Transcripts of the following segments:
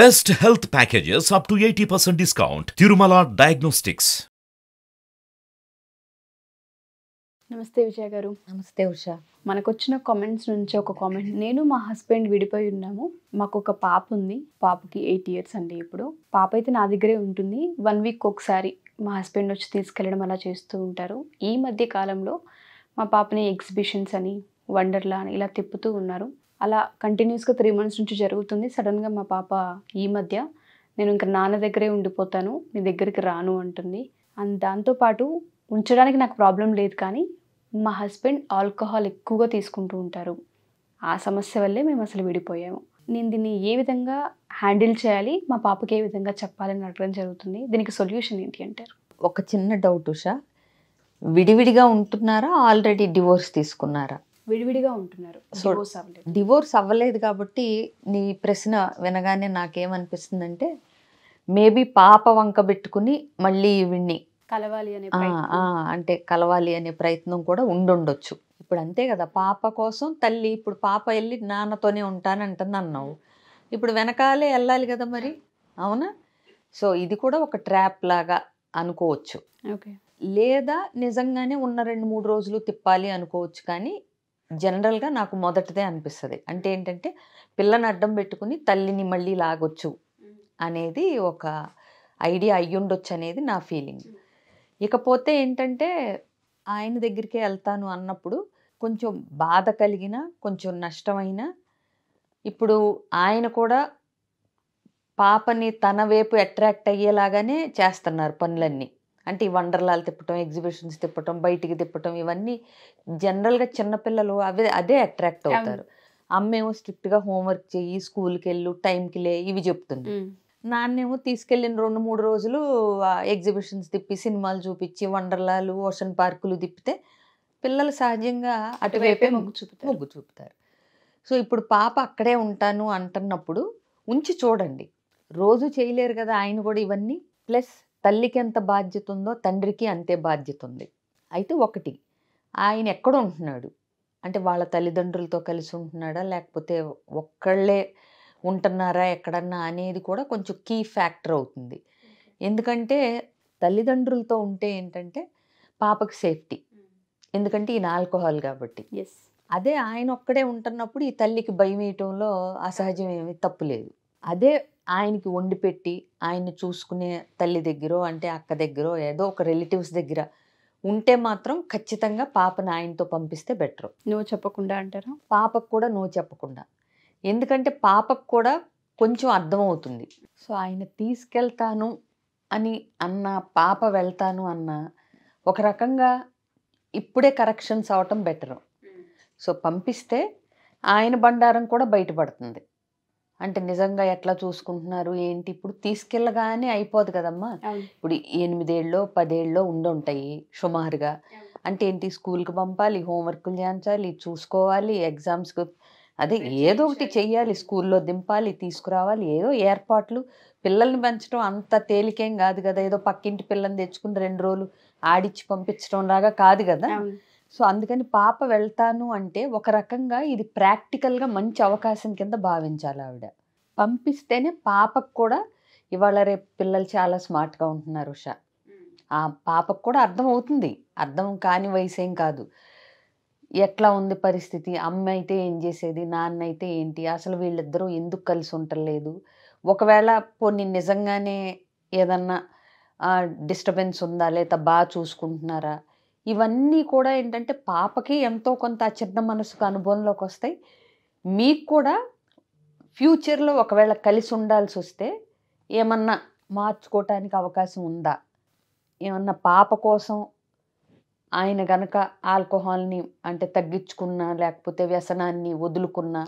best health packages up to eighty percent discount Tirumala Diagnostics నమస్తే విజయ గారు నమస్తే ఉష మనకొచ్చిన కామెంట్స్ నుంచి ఒక కామెంట్ నేను మా హస్బెండ్ విడిపోయి ఉన్నాము మాకు ఒక పాప ఉంది పాపకి ఎయిట్ ఇయర్స్ అండి ఇప్పుడు పాప అయితే నా దగ్గరే ఉంటుంది వన్ వీక్ ఒకసారి మా హస్బెండ్ వచ్చి తీసుకెళ్ళడం అలా చేస్తూ ఉంటారు ఈ మధ్య కాలంలో మా పాపని ఎగ్జిబిషన్స్ అని వండర్లా అని ఇలా తిప్పుతూ ఉన్నారు అలా కంటిన్యూస్గా త్రీ మంత్స్ నుంచి జరుగుతుంది సడన్గా మా పాప ఈ మధ్య నేను ఇంకా నాన్న దగ్గరే ఉండిపోతాను మీ దగ్గరికి రాను అంటుంది అండ్ దాంతోపాటు ఉంచడానికి నాకు ప్రాబ్లం లేదు కానీ మా హస్బెండ్ ఆల్కహాల్ ఎక్కువగా తీసుకుంటూ ఉంటారు ఆ సమస్య వల్లే మేము అసలు విడిపోయాము నేను దీన్ని ఏ విధంగా హ్యాండిల్ చేయాలి మా పాపకి ఏ విధంగా చెప్పాలని అడగడం జరుగుతుంది దీనికి సొల్యూషన్ ఏంటి అంటారు ఒక చిన్న డౌట్ ఉషా విడివిడిగా ఉంటున్నారా ఆల్రెడీ డివోర్స్ తీసుకున్నారా విడివిడిగా ఉంటున్నారు డివోర్స్ అవ్వలేదు కాబట్టి నీ ప్రశ్న వినగానే నాకేమనిపిస్తుందంటే మేబీ పాప వంక పెట్టుకుని మళ్ళీ వీడిని కలవాలి అనే అంటే కలవాలి అనే ప్రయత్నం కూడా ఉండుండొచ్చు ఇప్పుడు అంతే కదా పాప కోసం తల్లి ఇప్పుడు పాప వెళ్ళి నాన్నతోనే ఉంటానంటుంది అన్నావు ఇప్పుడు వెనకాలే వెళ్ళాలి కదా మరి అవునా సో ఇది కూడా ఒక ట్రాప్ లాగా అనుకోవచ్చు లేదా నిజంగానే ఉన్న రెండు మూడు రోజులు తిప్పాలి అనుకోవచ్చు కానీ జనరల్గా నాకు మొదటిదే అనిపిస్తుంది అంటే ఏంటంటే పిల్లని అడ్డం పెట్టుకుని తల్లిని మళ్ళీ లాగొచ్చు అనేది ఒక ఐడియా అయ్యుండొచ్చు అనేది నా ఫీలింగ్ ఇకపోతే ఏంటంటే ఆయన దగ్గరికి వెళ్తాను అన్నప్పుడు కొంచెం బాధ కలిగిన కొంచెం నష్టమైన ఇప్పుడు ఆయన కూడా పాపని తన వైపు అట్రాక్ట్ అయ్యేలాగానే చేస్తున్నారు పనులన్నీ అంటే ఈ వండర్లాలు తిప్పటం ఎగ్జిబిషన్స్ తిప్పటం బయటికి తిప్పటం ఇవన్నీ జనరల్గా చిన్నపిల్లలు అవి అదే అట్రాక్ట్ అవుతారు అమ్మేమో స్ట్రిక్ట్గా హోంవర్క్ చెయ్యి స్కూల్కి వెళ్ళు టైంకి లే ఇవి చెప్తుంది నాన్నేమో తీసుకెళ్ళిన రెండు మూడు రోజులు ఎగ్జిబిషన్స్ తిప్పి సినిమాలు చూపించి వండర్లాలు ఓషన్ పార్కులు తిప్పితే పిల్లలు సహజంగా అటువైపే మొగ్గు చూపుతారు మొగ్గు చూపుతారు సో ఇప్పుడు పాప అక్కడే ఉంటాను అంటున్నప్పుడు ఉంచి చూడండి రోజు చేయలేరు కదా ఆయన కూడా ఇవన్నీ ప్లస్ తల్లికి ఎంత బాధ్యత ఉందో తండ్రికి అంతే బాధ్యత ఉంది అయితే ఒకటి ఆయన ఎక్కడ ఉంటున్నాడు అంటే వాళ్ళ తల్లిదండ్రులతో కలిసి ఉంటున్నాడా లేకపోతే ఒక్కళ్ళే ఉంటున్నారా ఎక్కడన్నా అనేది కూడా కొంచెం కీ ఫ్యాక్టర్ అవుతుంది ఎందుకంటే తల్లిదండ్రులతో ఉంటే ఏంటంటే పాపకి సేఫ్టీ ఎందుకంటే ఈయన ఆల్కహాల్ కాబట్టి ఎస్ అదే ఆయన ఒక్కడే ఉంటున్నప్పుడు ఈ తల్లికి భయం వేయటంలో అసహజం ఏమి తప్పు లేదు అదే ఆయనకి వండి పెట్టి ఆయన్ని చూసుకునే తల్లి దగ్గర అంటే అక్క దగ్గర ఏదో ఒక రిలేటివ్స్ దగ్గర ఉంటే మాత్రం ఖచ్చితంగా పాపను ఆయనతో పంపిస్తే బెటర్ నువ్వు చెప్పకుండా అంటారా పాపకు కూడా నువ్వు చెప్పకుండా ఎందుకంటే పాపకు కూడా కొంచెం అర్థమవుతుంది సో ఆయన తీసుకెళ్తాను అని అన్న పాప వెళ్తాను అన్న ఒక రకంగా ఇప్పుడే కరెక్షన్స్ అవటం బెటరు సో పంపిస్తే ఆయన బండారం కూడా బయటపడుతుంది అంటే నిజంగా ఎట్లా చూసుకుంటున్నారు ఏంటి ఇప్పుడు తీసుకెళ్ళగానే అయిపోదు కదమ్మా ఇప్పుడు ఎనిమిదేళ్ళలో పదేళ్ళలో ఉండుంటాయి సుమారుగా అంటే ఏంటి స్కూల్కి పంపాలి హోంవర్క్లు చేయించాలి చూసుకోవాలి ఎగ్జామ్స్కి అదే ఏదో ఒకటి చెయ్యాలి స్కూల్లో దింపాలి తీసుకురావాలి ఏదో ఏర్పాట్లు పిల్లల్ని పెంచడం అంత తేలికేం కాదు కదా ఏదో పక్కింటి పిల్లల్ని తెచ్చుకుని రెండు రోజులు ఆడిచ్చి పంపించడం లాగా కాదు కదా సో అందుకని పాప వెళ్తాను అంటే ఒక రకంగా ఇది ప్రాక్టికల్గా మంచి అవకాశం కింద భావించాలి ఆవిడ పంపిస్తేనే పాపకు కూడా ఇవాళ రేపు పిల్లలు చాలా స్మార్ట్గా ఉంటున్నారు ఉషా ఆ పాపకు కూడా అర్థం అవుతుంది అర్థం కాని వయసేం కాదు ఎట్లా ఉంది పరిస్థితి అమ్మ అయితే ఏం చేసేది నాన్న అయితే ఏంటి అసలు వీళ్ళిద్దరూ ఎందుకు కలిసి ఉండలేదు ఒకవేళ పోనీ నిజంగానే ఏదన్నా డిస్టర్బెన్స్ ఉందా లేదా బాగా చూసుకుంటున్నారా ఇవన్నీ కూడా ఏంటంటే పాపకి ఎంతో కొంత చిన్న మనసుకు అనుభవంలోకి వస్తాయి మీకు కూడా ఫ్యూచర్లో ఒకవేళ కలిసి ఉండాల్సి వస్తే ఏమన్నా మార్చుకోవటానికి అవకాశం ఉందా ఏమన్నా పాప కోసం ఆయన గనక ఆల్కహాల్ని అంటే తగ్గించుకున్నా లేకపోతే వ్యసనాన్ని వదులుకున్నా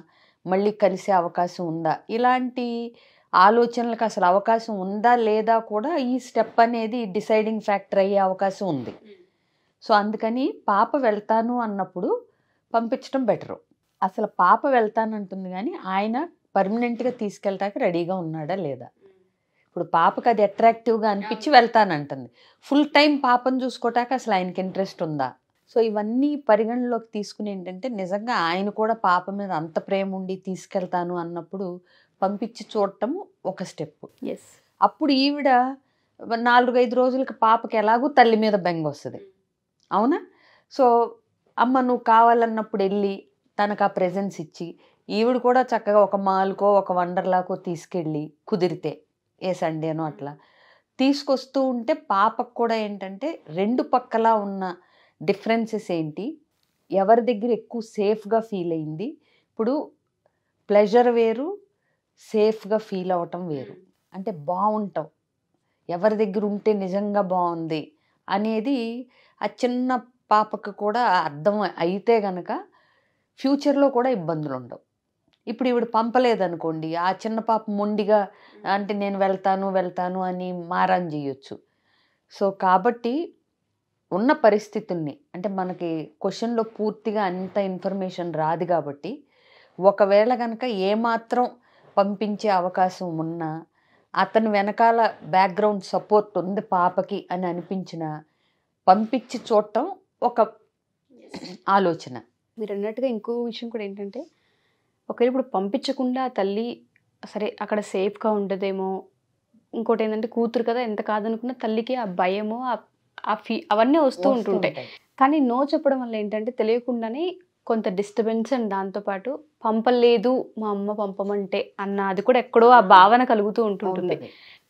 మళ్ళీ కలిసే అవకాశం ఉందా ఇలాంటి ఆలోచనలకు అసలు అవకాశం ఉందా లేదా కూడా ఈ స్టెప్ అనేది డిసైడింగ్ ఫ్యాక్టర్ అయ్యే అవకాశం ఉంది సో అందుకని పాప వెళ్తాను అన్నప్పుడు పంపించడం బెటరు అసలు పాప వెళ్తానంటుంది కానీ ఆయన పర్మనెంట్గా తీసుకెళ్ళటానికి రెడీగా ఉన్నాడా లేదా ఇప్పుడు పాపకు అది అట్రాక్టివ్గా అనిపించి వెళ్తానంటుంది ఫుల్ టైం పాపను చూసుకోవటానికి అసలు ఆయనకి ఇంట్రెస్ట్ ఉందా సో ఇవన్నీ పరిగణలోకి తీసుకుని ఏంటంటే నిజంగా ఆయన కూడా పాప మీద అంత ప్రేమ ఉండి తీసుకెళ్తాను అన్నప్పుడు పంపించి చూడటం ఒక స్టెప్ ఎస్ అప్పుడు ఈవిడ నాలుగైదు రోజులకి పాపకి ఎలాగూ తల్లి మీద బెంగ వస్తుంది అవునా సో అమ్మ నువ్వు కావాలన్నప్పుడు వెళ్ళి తనకు ఆ ప్రెజెన్స్ ఇచ్చి ఈవిడ కూడా చక్కగా ఒక మాల్కో ఒక వండర్లాకో తీసుకెళ్ళి కుదిరితే ఏ సండేనో అట్లా తీసుకొస్తూ ఉంటే పాపకు కూడా ఏంటంటే రెండు పక్కలా ఉన్న డిఫరెన్సెస్ ఏంటి ఎవరి దగ్గర ఎక్కువ సేఫ్గా ఫీల్ అయింది ఇప్పుడు ప్లెజర్ వేరు సేఫ్గా ఫీల్ అవటం వేరు అంటే బాగుంటాం ఎవరి దగ్గర ఉంటే నిజంగా బాగుంది అనేది ఆ చిన్న పాపకు కూడా అర్థం అయితే గనక ఫ్యూచర్లో కూడా ఇబ్బందులు ఉండవు ఇప్పుడు ఇవిడు పంపలేదనుకోండి ఆ చిన్న పాప మొండిగా అంటే నేను వెళ్తాను వెళ్తాను అని మారాన్ చేయొచ్చు సో కాబట్టి ఉన్న పరిస్థితుల్ని అంటే మనకి క్వశ్చన్లో పూర్తిగా అంత ఇన్ఫర్మేషన్ రాదు కాబట్టి ఒకవేళ కనుక ఏమాత్రం పంపించే అవకాశం ఉన్నా అతని వెనకాల బ్యాక్గ్రౌండ్ సపోర్ట్ ఉంది పాపకి అని అనిపించినా పంపించి చూడటం ఒక ఆలోచన మీరు అన్నట్టుగా ఇంకో విషయం కూడా ఏంటంటే ఒకవేళ ఇప్పుడు పంపించకుండా తల్లి సరే అక్కడ సేఫ్గా ఉండదేమో ఇంకోటి ఏంటంటే కూతురు కదా ఎంత కాదనుకున్నా తల్లికి ఆ భయము ఆ ఫీ అవన్నీ వస్తూ ఉంటుంటాయి కానీ నో చెప్పడం వల్ల ఏంటంటే తెలియకుండానే కొంత డిస్టర్బెన్స్ అండ్ దాంతోపాటు పంపలేదు మా అమ్మ పంపమంటే అన్న అది కూడా ఎక్కడో ఆ భావన కలుగుతూ ఉంటుంటుంది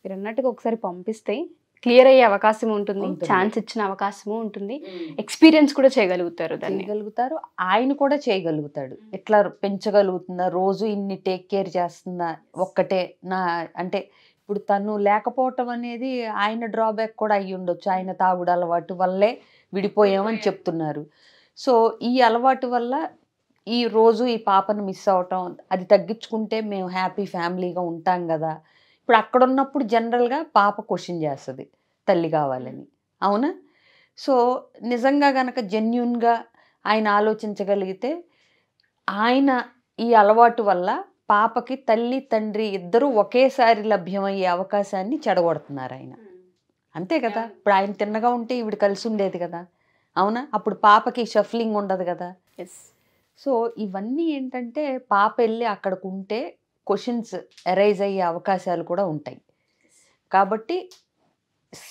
మీరు అన్నట్టుగా ఒకసారి పంపిస్తే క్లియర్ అయ్యే అవకాశం ఉంటుంది ఛాన్స్ ఇచ్చిన అవకాశము ఉంటుంది ఎక్స్పీరియన్స్ కూడా చేయగలుగుతారు చేయగలుగుతారు ఆయన కూడా చేయగలుగుతాడు ఎట్లా పెంచగలుగుతున్నా రోజు ఇన్ని టేక్ కేర్ చేస్తుందా ఒక్కటే నా అంటే ఇప్పుడు తను లేకపోవటం అనేది ఆయన డ్రాబ్యాక్ కూడా అయ్యి ఉండొచ్చు ఆయన తాగుడు అలవాటు వల్లే విడిపోయామని చెప్తున్నారు సో ఈ అలవాటు వల్ల ఈ రోజు ఈ పాపను మిస్ అవటం అది తగ్గించుకుంటే మేము హ్యాపీ ఫ్యామిలీగా ఉంటాం కదా ఇప్పుడు అక్కడ ఉన్నప్పుడు జనరల్గా పాప క్వశ్చన్ చేస్తుంది తల్లి కావాలని అవునా సో నిజంగా గనక జెన్యున్గా ఆయన ఆలోచించగలిగితే ఆయన ఈ అలవాటు వల్ల పాపకి తల్లి తండ్రి ఇద్దరూ ఒకేసారి లభ్యమయ్యే అవకాశాన్ని చెడగొడుతున్నారు ఆయన అంతే కదా ఇప్పుడు ఆయన తిన్నగా ఉంటే ఇవిడు కలిసి ఉండేది కదా అవునా అప్పుడు పాపకి షఫ్లింగ్ ఉండదు కదా సో ఇవన్నీ ఏంటంటే పాప వెళ్ళి అక్కడికి ఉంటే క్వశ్చన్స్ అరైజ్ అయ్యే అవకాశాలు కూడా ఉంటాయి కాబట్టి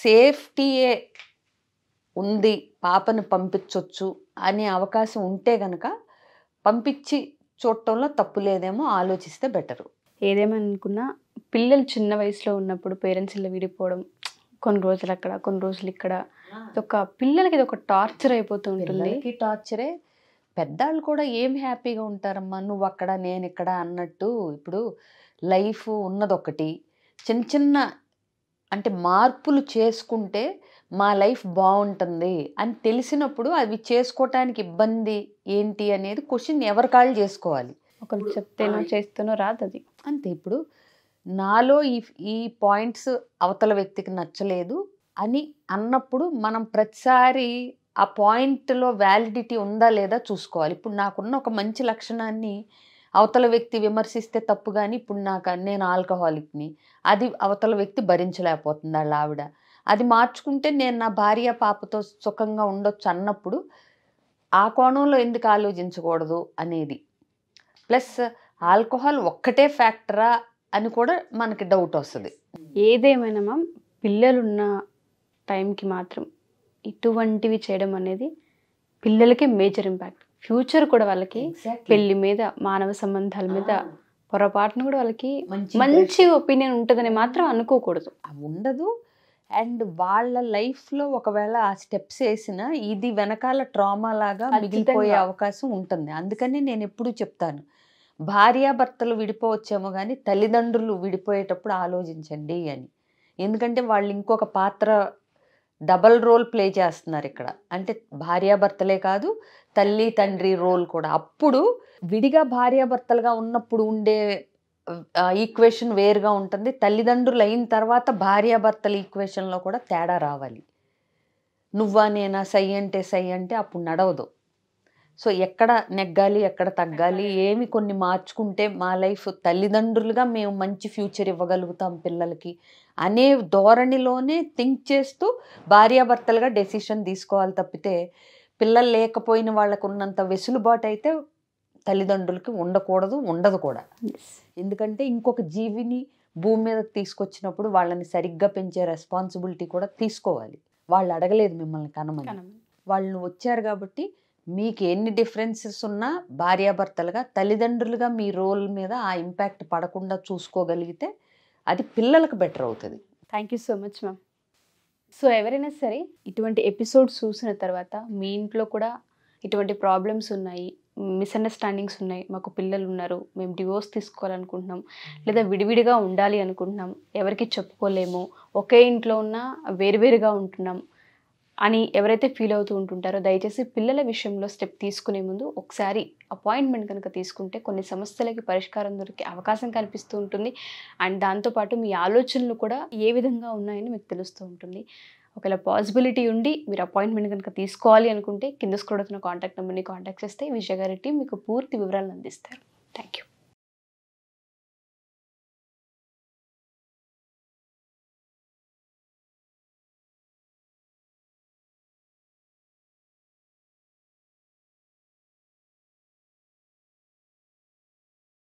సేఫ్టీయే ఉంది పాపను పంపించవచ్చు అనే అవకాశం ఉంటే గనక పంపించి చూడటంలో తప్పు లేదేమో ఆలోచిస్తే బెటరు ఏదేమనుకున్నా పిల్లలు చిన్న వయసులో ఉన్నప్పుడు పేరెంట్స్ ఇల్లు విడిపోవడం కొన్ని రోజులు అక్కడ కొన్ని రోజులు ఇక్కడ ఒక పిల్లలకి ఇది ఒక టార్చర్ అయిపోతూ ఉంటుంది టార్చరే పెద్దవాళ్ళు కూడా ఏం హ్యాపీగా ఉంటారమ్మా నువ్వు అక్కడ నేను ఇక్కడ అన్నట్టు ఇప్పుడు లైఫ్ ఉన్నదొకటి చిన్న చిన్న అంటే మార్పులు చేసుకుంటే మా లైఫ్ బాగుంటుంది అని తెలిసినప్పుడు అవి చేసుకోవటానికి ఇబ్బంది ఏంటి అనేది క్వశ్చన్ ఎవరి కాళ్ళు చేసుకోవాలి ఒకరు చెప్తేనో చేస్తేనో రాదు అది అంతే ఇప్పుడు నాలో ఈ ఈ పాయింట్స్ అవతల వ్యక్తికి నచ్చలేదు అని అన్నప్పుడు మనం ప్రతిసారి ఆ పాయింట్లో వ్యాలిడిటీ ఉందా లేదా చూసుకోవాలి ఇప్పుడు నాకున్న ఒక మంచి లక్షణాన్ని అవతల వ్యక్తి విమర్శిస్తే తప్పు కానీ ఇప్పుడు నాకు నేను ఆల్కహాలిక్ని అది అవతల వ్యక్తి భరించలేకపోతుంది వాళ్ళ ఆవిడ అది మార్చుకుంటే నేను నా భార్య పాపతో సుఖంగా ఉండొచ్చు అన్నప్పుడు ఆ కోణంలో ఎందుకు ఆలోచించకూడదు అనేది ప్లస్ ఆల్కహాల్ ఒక్కటే ఫ్యాక్టరా అని కూడా మనకి డౌట్ వస్తుంది ఏదేమైనా మ్యామ్ పిల్లలున్న టైంకి మాత్రం ఇటువంటివి చేయడం అనేది పిల్లలకే మేజర్ ఇంపాక్ట్ ఫ్యూచర్ కూడా వాళ్ళకి పెళ్లి మీద మానవ సంబంధాల మీద పొరపాటును కూడా వాళ్ళకి మంచి ఒపీనియన్ ఉంటుందని మాత్రం అనుకోకూడదు ఉండదు అండ్ వాళ్ళ లైఫ్లో ఒకవేళ ఆ స్టెప్స్ వేసిన ఇది వెనకాల ట్రామా లాగా మిగిలిపోయే అవకాశం ఉంటుంది అందుకని నేను ఎప్పుడూ చెప్తాను భార్యాభర్తలు విడిపోవచ్చేమో కానీ తల్లిదండ్రులు విడిపోయేటప్పుడు ఆలోచించండి అని ఎందుకంటే వాళ్ళు ఇంకొక పాత్ర డబల్ రోల్ ప్లే చేస్తున్నారు ఇక్కడ అంటే భార్యాభర్తలే కాదు తల్లి తండ్రి రోల్ కూడా అప్పుడు విడిగా భార్యాభర్తలుగా ఉన్నప్పుడు ఉండే ఈక్వేషన్ వేరుగా ఉంటుంది తల్లిదండ్రులు అయిన తర్వాత భార్యాభర్తల ఈక్వేషన్లో కూడా తేడా రావాలి నువ్వా నేనా సై అంటే సై అంటే అప్పుడు నడవదు సో ఎక్కడ నెగ్గాలి ఎక్కడ తగ్గాలి ఏమి కొన్ని మార్చుకుంటే మా లైఫ్ తల్లిదండ్రులుగా మేము మంచి ఫ్యూచర్ ఇవ్వగలుగుతాం పిల్లలకి అనే ధోరణిలోనే థింక్ చేస్తూ భార్యాభర్తలుగా డెసిషన్ తీసుకోవాలి తప్పితే పిల్లలు లేకపోయిన వాళ్ళకు ఉన్నంత వెసులుబాటు అయితే తల్లిదండ్రులకి ఉండకూడదు ఉండదు కూడా ఎందుకంటే ఇంకొక జీవిని భూమి మీద తీసుకొచ్చినప్పుడు వాళ్ళని సరిగ్గా పెంచే రెస్పాన్సిబిలిటీ కూడా తీసుకోవాలి వాళ్ళు అడగలేదు మిమ్మల్ని కనమని వాళ్ళు వచ్చారు కాబట్టి మీకు ఎన్ని డిఫరెన్సెస్ ఉన్నా భార్యాభర్తలుగా తల్లిదండ్రులుగా మీ రోల్ మీద ఆ ఇంపాక్ట్ పడకుండా చూసుకోగలిగితే అది పిల్లలకు బెటర్ అవుతుంది thank you so much ma'am so ఎవరైనా సరే ఇటువంటి ఎపిసోడ్స్ చూసిన తర్వాత మీ ఇంట్లో కూడా ఇటువంటి ప్రాబ్లమ్స్ ఉన్నాయి మిస్అండర్స్టాండింగ్స్ ఉన్నాయి మాకు పిల్లలు ఉన్నారు మేము డివోర్స్ తీసుకోవాలనుకుంటున్నాం లేదా విడివిడిగా ఉండాలి అనుకుంటున్నాం ఎవరికి చెప్పుకోలేము ఒకే ఇంట్లో ఉన్న వేరువేరుగా ఉంటున్నాం అని ఎవరైతే ఫీల్ అవుతూ ఉంటుంటారో దయచేసి పిల్లల విషయంలో స్టెప్ తీసుకునే ముందు ఒకసారి అపాయింట్మెంట్ కనుక తీసుకుంటే కొన్ని సమస్యలకి పరిష్కారం దొరికే అవకాశం కనిపిస్తూ ఉంటుంది అండ్ దాంతోపాటు మీ ఆలోచనలు కూడా ఏ విధంగా ఉన్నాయని మీకు తెలుస్తూ ఉంటుంది ఒకవేళ పాసిబిలిటీ ఉండి మీరు అపాయింట్మెంట్ కనుక తీసుకోవాలి అనుకుంటే కింద స్క్రోడ్ అవుతున్న కాంటాక్ట్ నెంబర్ని కాంటాక్ట్ చేస్తే విజయగారి టీం మీకు పూర్తి వివరాలను అందిస్తారు థ్యాంక్ యూ